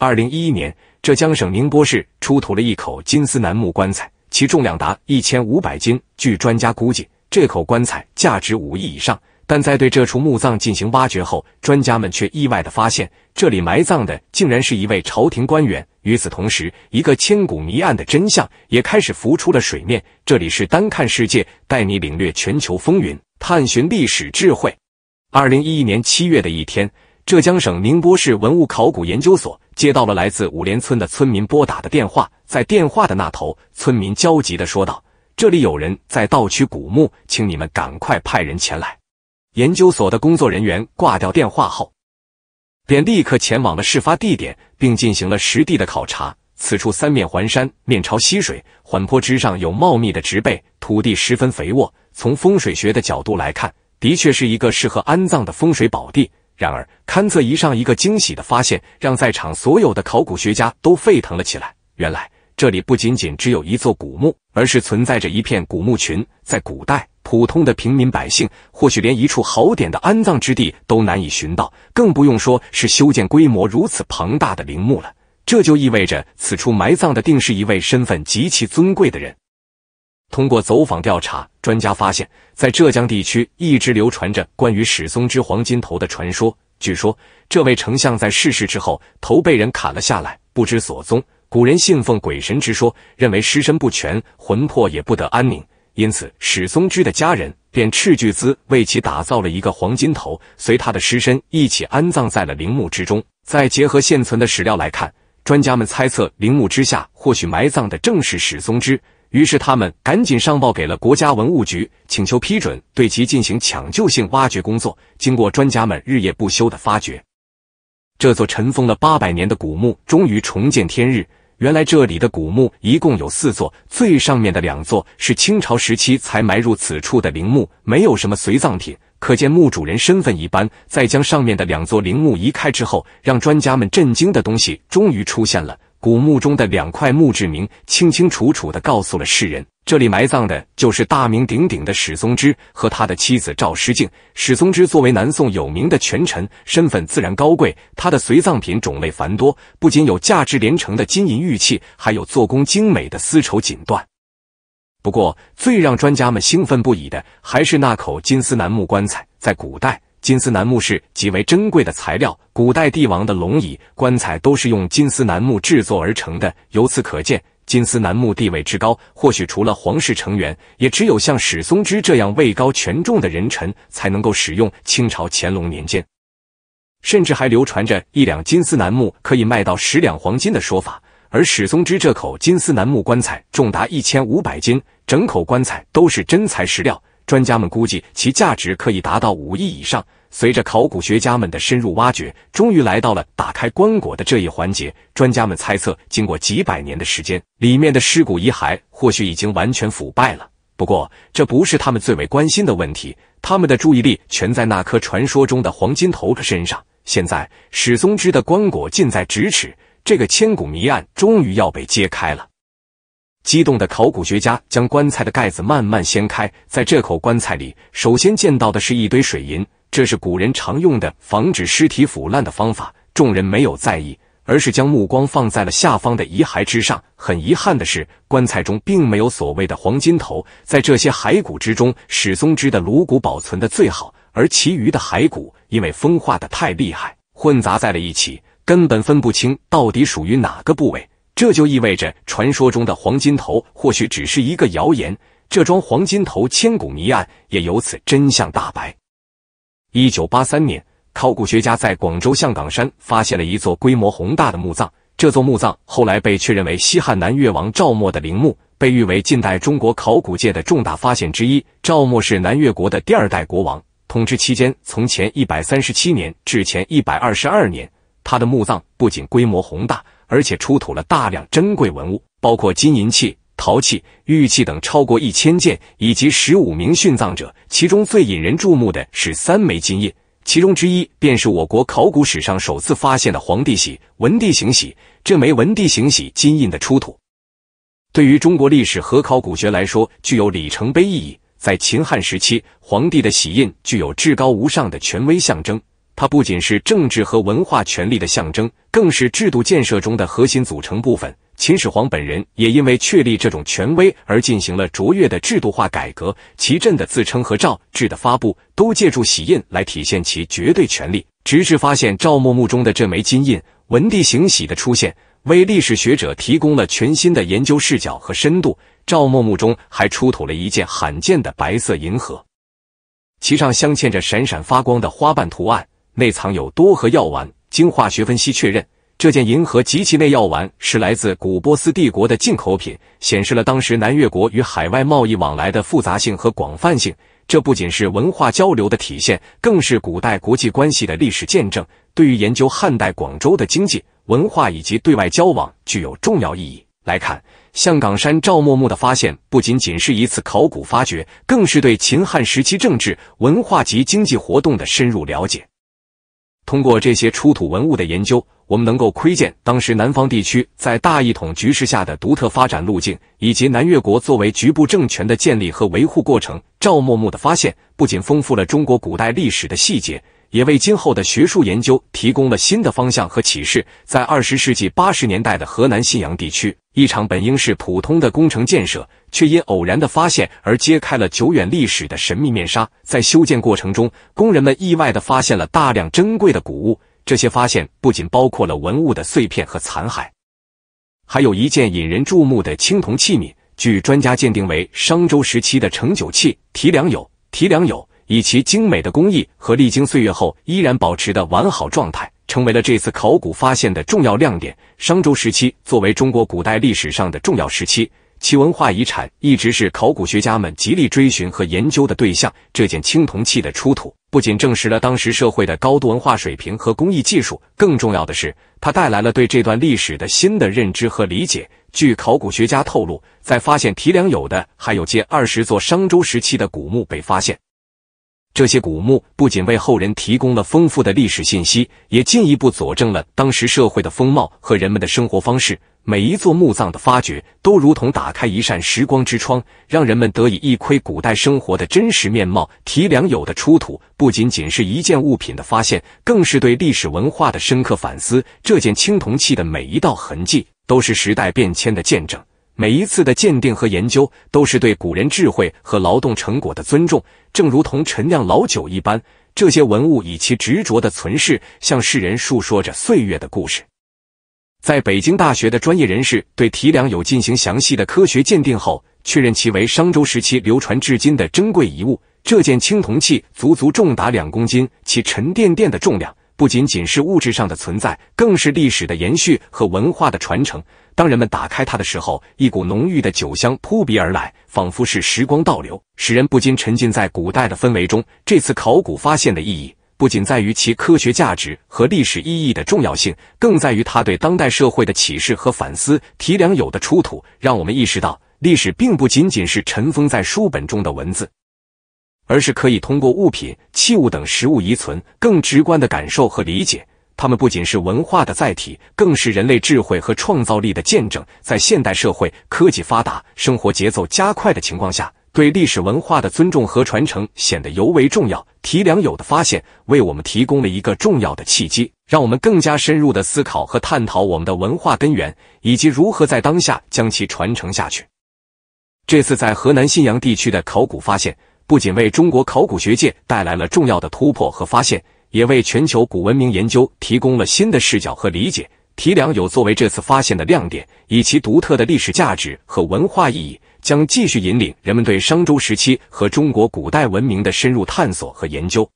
二零一一年，浙江省宁波市出土了一口金丝楠木棺材，其重量达一千五百斤。据专家估计，这口棺材价值五亿以上。但在对这处墓葬进行挖掘后，专家们却意外的发现，这里埋葬的竟然是一位朝廷官员。与此同时，一个千古谜案的真相也开始浮出了水面。这里是单看世界，带你领略全球风云，探寻历史智慧。二零一一年七月的一天，浙江省宁波市文物考古研究所。接到了来自五联村的村民拨打的电话，在电话的那头，村民焦急的说道：“这里有人在盗取古墓，请你们赶快派人前来。”研究所的工作人员挂掉电话后，便立刻前往了事发地点，并进行了实地的考察。此处三面环山，面朝溪水，缓坡之上有茂密的植被，土地十分肥沃。从风水学的角度来看，的确是一个适合安葬的风水宝地。然而，勘测仪上一个惊喜的发现，让在场所有的考古学家都沸腾了起来。原来，这里不仅仅只有一座古墓，而是存在着一片古墓群。在古代，普通的平民百姓，或许连一处好点的安葬之地都难以寻到，更不用说是修建规模如此庞大的陵墓了。这就意味着，此处埋葬的定是一位身份极其尊贵的人。通过走访调查，专家发现，在浙江地区一直流传着关于史松之黄金头的传说。据说，这位丞相在逝世之后，头被人砍了下来，不知所踪。古人信奉鬼神之说，认为尸身不全，魂魄也不得安宁，因此史松之的家人便斥巨资为其打造了一个黄金头，随他的尸身一起安葬在了陵墓之中。再结合现存的史料来看，专家们猜测，陵墓之下或许埋葬的正是史松之。于是他们赶紧上报给了国家文物局，请求批准对其进行抢救性挖掘工作。经过专家们日夜不休的发掘，这座尘封了八百年的古墓终于重见天日。原来这里的古墓一共有四座，最上面的两座是清朝时期才埋入此处的陵墓，没有什么随葬品，可见墓主人身份一般。在将上面的两座陵墓移开之后，让专家们震惊的东西终于出现了。古墓中的两块墓志铭，清清楚楚的告诉了世人，这里埋葬的就是大名鼎鼎的史宗之和他的妻子赵师敬。史宗之作为南宋有名的权臣，身份自然高贵，他的随葬品种类繁多，不仅有价值连城的金银玉器，还有做工精美的丝绸锦缎。不过，最让专家们兴奋不已的，还是那口金丝楠木棺材，在古代。金丝楠木是极为珍贵的材料，古代帝王的龙椅、棺材都是用金丝楠木制作而成的。由此可见，金丝楠木地位之高，或许除了皇室成员，也只有像史松之这样位高权重的人臣才能够使用。清朝乾隆年间，甚至还流传着一两金丝楠木可以卖到十两黄金的说法。而史松之这口金丝楠木棺材重达一千五百斤，整口棺材都是真材实料。专家们估计，其价值可以达到五亿以上。随着考古学家们的深入挖掘，终于来到了打开棺椁的这一环节。专家们猜测，经过几百年的时间，里面的尸骨遗骸或许已经完全腐败了。不过，这不是他们最为关心的问题，他们的注意力全在那颗传说中的黄金头骨身上。现在，史松之的棺椁近在咫尺，这个千古谜案终于要被揭开了。激动的考古学家将棺材的盖子慢慢掀开，在这口棺材里，首先见到的是一堆水银，这是古人常用的防止尸体腐烂的方法。众人没有在意，而是将目光放在了下方的遗骸之上。很遗憾的是，棺材中并没有所谓的黄金头。在这些骸骨之中，史宗之的颅骨保存的最好，而其余的骸骨因为风化的太厉害，混杂在了一起，根本分不清到底属于哪个部位。这就意味着，传说中的黄金头或许只是一个谣言。这桩黄金头千古谜案也由此真相大白。一九八三年，考古学家在广州象岗山发现了一座规模宏大的墓葬，这座墓葬后来被确认为西汉南越王赵默的陵墓，被誉为近代中国考古界的重大发现之一。赵默是南越国的第二代国王，统治期间从前一百三十七年至前一百二十二年。他的墓葬不仅规模宏大。而且出土了大量珍贵文物，包括金银器、陶器、玉器等超过一千件，以及十五名殉葬者。其中最引人注目的是三枚金印，其中之一便是我国考古史上首次发现的皇帝玺、文帝行玺。这枚文帝行玺金印的出土，对于中国历史和考古学来说具有里程碑意义。在秦汉时期，皇帝的玺印具有至高无上的权威象征。它不仅是政治和文化权力的象征，更是制度建设中的核心组成部分。秦始皇本人也因为确立这种权威而进行了卓越的制度化改革。其朕的自称和诏制的发布都借助玺印来体现其绝对权力。直至发现赵默墓中的这枚金印“文帝行玺”的出现，为历史学者提供了全新的研究视角和深度。赵默墓中还出土了一件罕见的白色银盒，其上镶嵌着闪闪发光的花瓣图案。内藏有多盒药丸，经化学分析确认，这件银河及其内药丸是来自古波斯帝国的进口品，显示了当时南越国与海外贸易往来的复杂性和广泛性。这不仅是文化交流的体现，更是古代国际关系的历史见证。对于研究汉代广州的经济、文化以及对外交往具有重要意义。来看，象岗山赵默墓的发现不仅仅是一次考古发掘，更是对秦汉时期政治、文化及经济活动的深入了解。通过这些出土文物的研究，我们能够窥见当时南方地区在大一统局势下的独特发展路径，以及南越国作为局部政权的建立和维护过程。赵默默的发现不仅丰富了中国古代历史的细节。也为今后的学术研究提供了新的方向和启示。在二十世纪八十年代的河南信阳地区，一场本应是普通的工程建设，却因偶然的发现而揭开了久远历史的神秘面纱。在修建过程中，工人们意外的发现了大量珍贵的古物。这些发现不仅包括了文物的碎片和残骸，还有一件引人注目的青铜器皿，据专家鉴定为商周时期的盛酒器——提梁有提梁有。以其精美的工艺和历经岁月后依然保持的完好状态，成为了这次考古发现的重要亮点。商周时期作为中国古代历史上的重要时期，其文化遗产一直是考古学家们极力追寻和研究的对象。这件青铜器的出土，不仅证实了当时社会的高度文化水平和工艺技术，更重要的是，它带来了对这段历史的新的认知和理解。据考古学家透露，在发现提梁有的，还有近二十座商周时期的古墓被发现。这些古墓不仅为后人提供了丰富的历史信息，也进一步佐证了当时社会的风貌和人们的生活方式。每一座墓葬的发掘，都如同打开一扇时光之窗，让人们得以一窥古代生活的真实面貌。提梁有的出土，不仅仅是一件物品的发现，更是对历史文化的深刻反思。这件青铜器的每一道痕迹，都是时代变迁的见证。每一次的鉴定和研究，都是对古人智慧和劳动成果的尊重，正如同陈酿老酒一般。这些文物以其执着的存世，向世人诉说着岁月的故事。在北京大学的专业人士对提梁有进行详细的科学鉴定后，确认其为商周时期流传至今的珍贵遗物。这件青铜器足足重达两公斤，其沉甸甸的重量，不仅仅是物质上的存在，更是历史的延续和文化的传承。当人们打开它的时候，一股浓郁的酒香扑鼻而来，仿佛是时光倒流，使人不禁沉浸在古代的氛围中。这次考古发现的意义，不仅在于其科学价值和历史意义的重要性，更在于它对当代社会的启示和反思。提梁有的出土，让我们意识到，历史并不仅仅是尘封在书本中的文字，而是可以通过物品、器物等实物遗存，更直观的感受和理解。它们不仅是文化的载体，更是人类智慧和创造力的见证。在现代社会，科技发达、生活节奏加快的情况下，对历史文化的尊重和传承显得尤为重要。提良友的发现为我们提供了一个重要的契机，让我们更加深入的思考和探讨我们的文化根源，以及如何在当下将其传承下去。这次在河南信阳地区的考古发现，不仅为中国考古学界带来了重要的突破和发现。也为全球古文明研究提供了新的视角和理解。提梁有作为这次发现的亮点，以其独特的历史价值和文化意义，将继续引领人们对商周时期和中国古代文明的深入探索和研究。